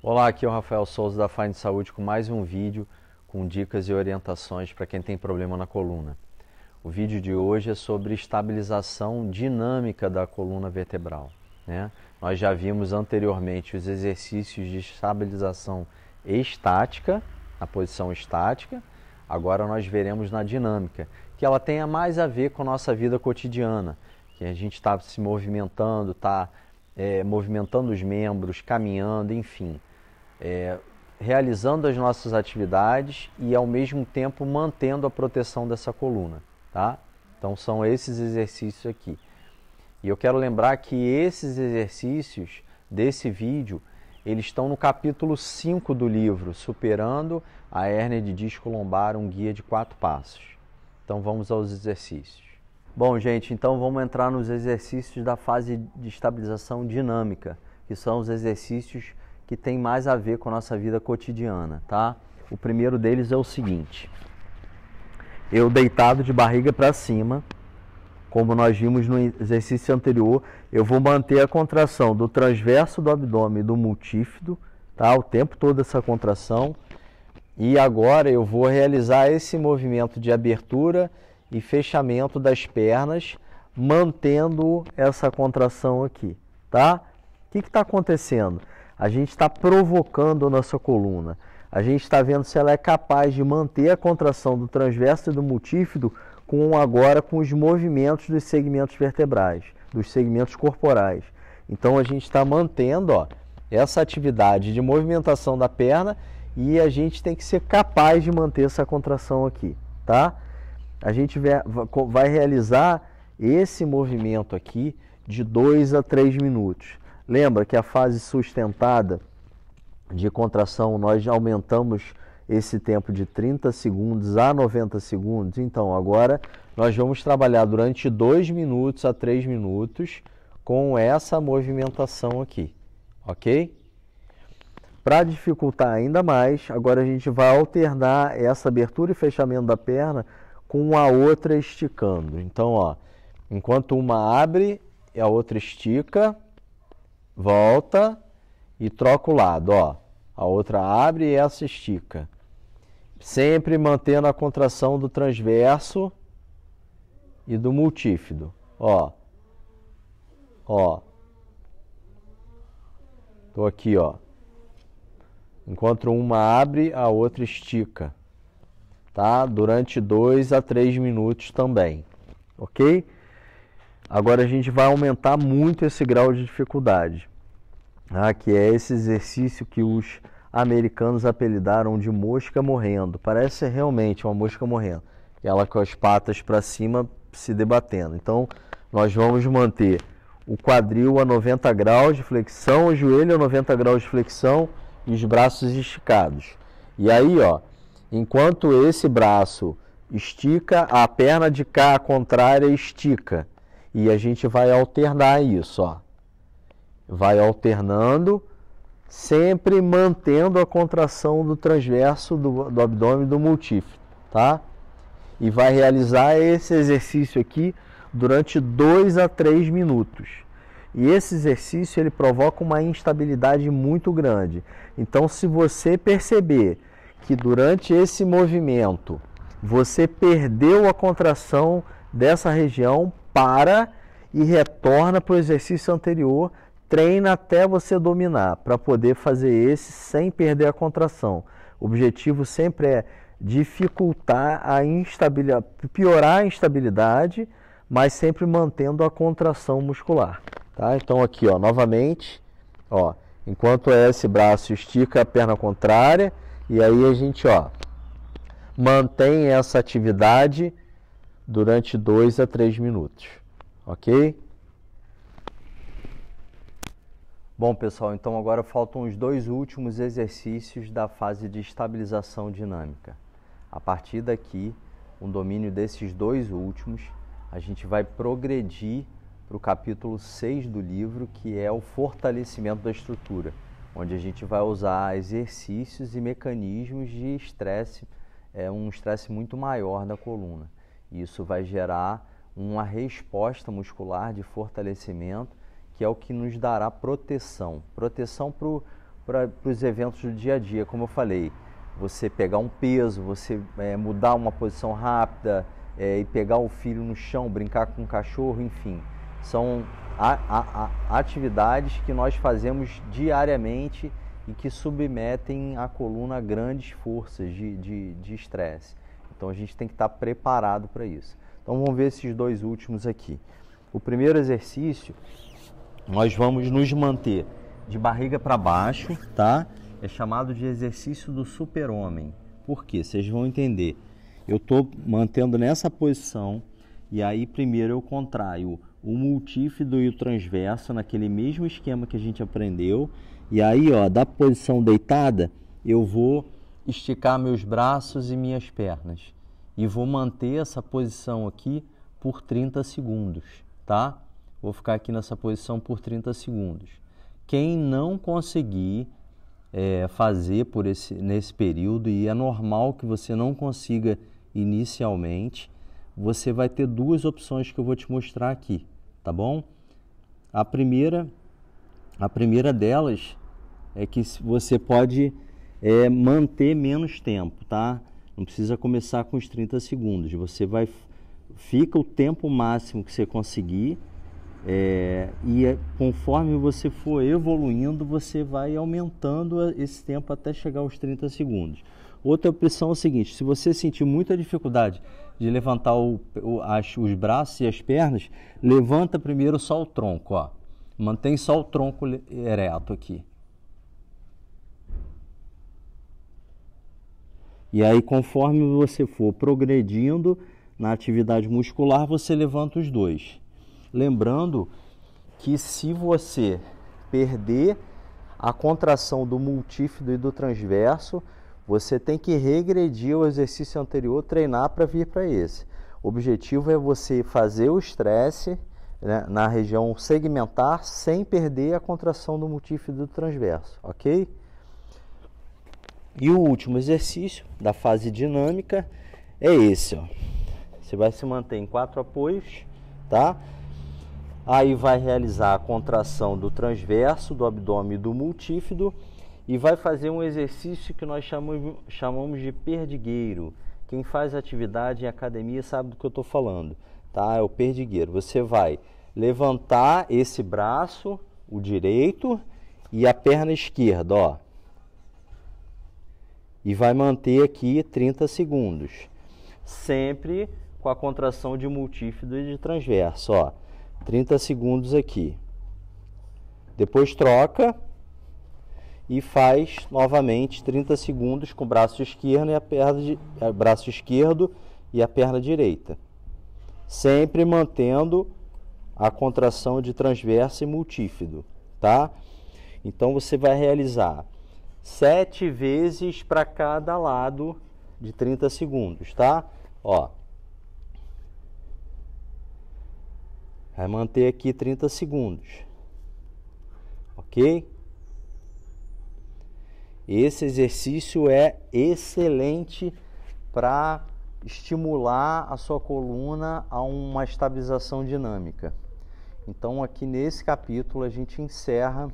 Olá, aqui é o Rafael Souza da Find Saúde com mais um vídeo com dicas e orientações para quem tem problema na coluna. O vídeo de hoje é sobre estabilização dinâmica da coluna vertebral. Né? Nós já vimos anteriormente os exercícios de estabilização estática, na posição estática, agora nós veremos na dinâmica, que ela tenha mais a ver com a nossa vida cotidiana, que a gente está se movimentando, está é, eh, movimentando os membros, caminhando, enfim é, realizando as nossas atividades e ao mesmo tempo mantendo a proteção dessa coluna, tá? Então são esses exercícios aqui. E eu quero lembrar que esses exercícios desse vídeo, eles estão no capítulo 5 do livro, Superando a hérnia de disco lombar, um guia de quatro passos. Então vamos aos exercícios. Bom, gente, então vamos entrar nos exercícios da fase de estabilização dinâmica, que são os exercícios que tem mais a ver com a nossa vida cotidiana, tá? O primeiro deles é o seguinte: eu deitado de barriga para cima, como nós vimos no exercício anterior, eu vou manter a contração do transverso do abdômen do multífido, tá? O tempo todo essa contração. E agora eu vou realizar esse movimento de abertura e fechamento das pernas, mantendo essa contração aqui, tá? O que está acontecendo? A gente está provocando a nossa coluna. A gente está vendo se ela é capaz de manter a contração do transverso e do multífido com agora com os movimentos dos segmentos vertebrais, dos segmentos corporais. Então a gente está mantendo ó, essa atividade de movimentação da perna e a gente tem que ser capaz de manter essa contração aqui, tá? A gente vai realizar esse movimento aqui de 2 a 3 minutos. Lembra que a fase sustentada de contração nós aumentamos esse tempo de 30 segundos a 90 segundos. Então, agora nós vamos trabalhar durante 2 minutos a 3 minutos com essa movimentação aqui, ok? Para dificultar ainda mais, agora a gente vai alternar essa abertura e fechamento da perna com a outra esticando. Então, ó, enquanto uma abre e a outra estica, volta e troca o lado, ó. A outra abre e essa estica. Sempre mantendo a contração do transverso e do multífido, ó. Ó. Tô aqui, ó. Enquanto uma abre, a outra estica, tá? Durante 2 a 3 minutos também, ok? Agora a gente vai aumentar muito esse grau de dificuldade, tá? que é esse exercício que os americanos apelidaram de mosca morrendo. Parece realmente uma mosca morrendo, ela com as patas para cima se debatendo. Então nós vamos manter o quadril a 90 graus de flexão, o joelho a 90 graus de flexão e os braços esticados. E aí, ó, enquanto esse braço estica, a perna de cá contrária estica. E a gente vai alternar isso, ó. Vai alternando, sempre mantendo a contração do transverso do, do abdômen do multífero, tá? E vai realizar esse exercício aqui durante 2 a 3 minutos. E esse exercício ele provoca uma instabilidade muito grande. Então, se você perceber que durante esse movimento você perdeu a contração dessa região, para e retorna para o exercício anterior, treina até você dominar, para poder fazer esse sem perder a contração. O objetivo sempre é dificultar a instabilidade, piorar a instabilidade, mas sempre mantendo a contração muscular. Tá? Então aqui, ó, novamente, ó, enquanto é esse braço estica a perna contrária e aí a gente, ó, mantém essa atividade durante 2 a 3 minutos, ok? Bom, pessoal, então agora faltam os dois últimos exercícios da fase de estabilização dinâmica. A partir daqui, um domínio desses dois últimos, a gente vai progredir para o capítulo 6 do livro, que é o fortalecimento da estrutura, onde a gente vai usar exercícios e mecanismos de estresse, é um estresse muito maior da coluna. Isso vai gerar uma resposta muscular de fortalecimento, que é o que nos dará proteção. Proteção para pro, os eventos do dia a dia, como eu falei. Você pegar um peso, você é, mudar uma posição rápida é, e pegar o filho no chão, brincar com o cachorro, enfim. São a, a, a atividades que nós fazemos diariamente e que submetem a coluna a grandes forças de estresse. De, de então a gente tem que estar preparado para isso. Então vamos ver esses dois últimos aqui. O primeiro exercício, nós vamos nos manter de barriga para baixo, tá? É chamado de exercício do super-homem. Por quê? Vocês vão entender. Eu estou mantendo nessa posição e aí primeiro eu contraio o multífido e o transverso naquele mesmo esquema que a gente aprendeu. E aí, ó, da posição deitada, eu vou esticar meus braços e minhas pernas. E vou manter essa posição aqui por 30 segundos, tá? Vou ficar aqui nessa posição por 30 segundos. Quem não conseguir é, fazer por esse, nesse período, e é normal que você não consiga inicialmente, você vai ter duas opções que eu vou te mostrar aqui, tá bom? A primeira, a primeira delas é que você pode é manter menos tempo, tá? Não precisa começar com os 30 segundos. Você vai fica o tempo máximo que você conseguir é, e é, conforme você for evoluindo, você vai aumentando esse tempo até chegar aos 30 segundos. Outra opção é o seguinte: se você sentir muita dificuldade de levantar o, o, as, os braços e as pernas, levanta primeiro só o tronco, ó. Mantém só o tronco ereto aqui. E aí, conforme você for progredindo na atividade muscular, você levanta os dois. Lembrando que se você perder a contração do multífido e do transverso, você tem que regredir o exercício anterior, treinar para vir para esse. O objetivo é você fazer o estresse né, na região segmentar sem perder a contração do multífido e do transverso, ok? E o último exercício da fase dinâmica é esse, ó. Você vai se manter em quatro apoios, tá? Aí vai realizar a contração do transverso, do abdômen e do multífido e vai fazer um exercício que nós chamamos, chamamos de perdigueiro. Quem faz atividade em academia sabe do que eu estou falando, tá? É o perdigueiro. Você vai levantar esse braço, o direito, e a perna esquerda, ó e vai manter aqui 30 segundos. Sempre com a contração de multífido e de transverso, ó. 30 segundos aqui. Depois troca e faz novamente 30 segundos com o braço esquerdo e a perna de, é, braço esquerdo e a perna direita. Sempre mantendo a contração de transverso e multífido, tá? Então você vai realizar sete vezes para cada lado de 30 segundos, tá? Ó. Vai manter aqui 30 segundos. OK? Esse exercício é excelente para estimular a sua coluna a uma estabilização dinâmica. Então, aqui nesse capítulo, a gente encerra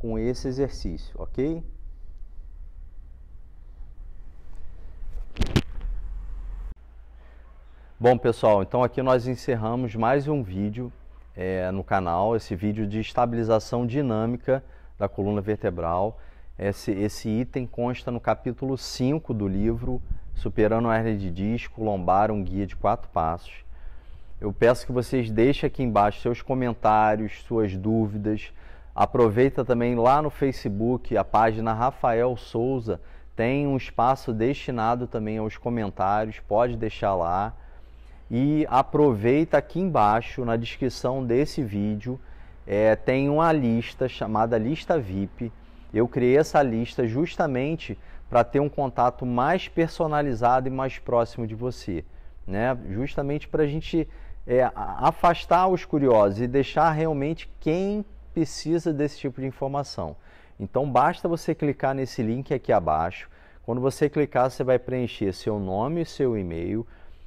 com esse exercício, ok? Bom, pessoal, então aqui nós encerramos mais um vídeo é, no canal, esse vídeo de estabilização dinâmica da coluna vertebral. Esse, esse item consta no capítulo 5 do livro Superando a Hernia de Disco, Lombar, um Guia de Quatro Passos. Eu peço que vocês deixem aqui embaixo seus comentários, suas dúvidas. Aproveita também lá no Facebook, a página Rafael Souza tem um espaço destinado também aos comentários, pode deixar lá. E aproveita aqui embaixo, na descrição desse vídeo, é, tem uma lista chamada lista VIP. Eu criei essa lista justamente para ter um contato mais personalizado e mais próximo de você, né? Justamente para a gente é, afastar os curiosos e deixar realmente quem precisa desse tipo de informação. Então basta você clicar nesse link aqui abaixo. Quando você clicar, você vai preencher seu nome e seu e-mail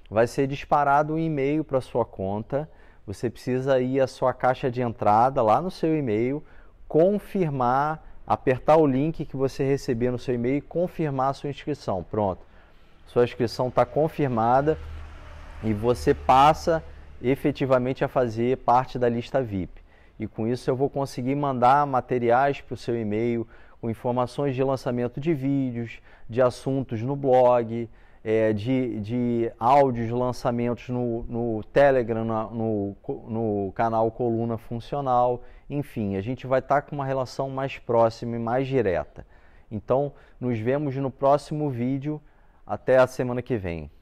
vai ser disparado um e-mail para sua conta. Você precisa ir à sua caixa de entrada lá no seu e-mail, confirmar, apertar o link que você receber no seu e-mail e confirmar a sua inscrição. Pronto. Sua inscrição está confirmada e você passa efetivamente a fazer parte da lista VIP. E com isso eu vou conseguir mandar materiais para o seu e-mail com informações de lançamento de vídeos, de assuntos no blog, é, de, de áudios lançamentos no, no Telegram, na, no, no canal Coluna Funcional, enfim, a gente vai estar tá com uma relação mais próxima e mais direta. Então, nos vemos no próximo vídeo. Até a semana que vem.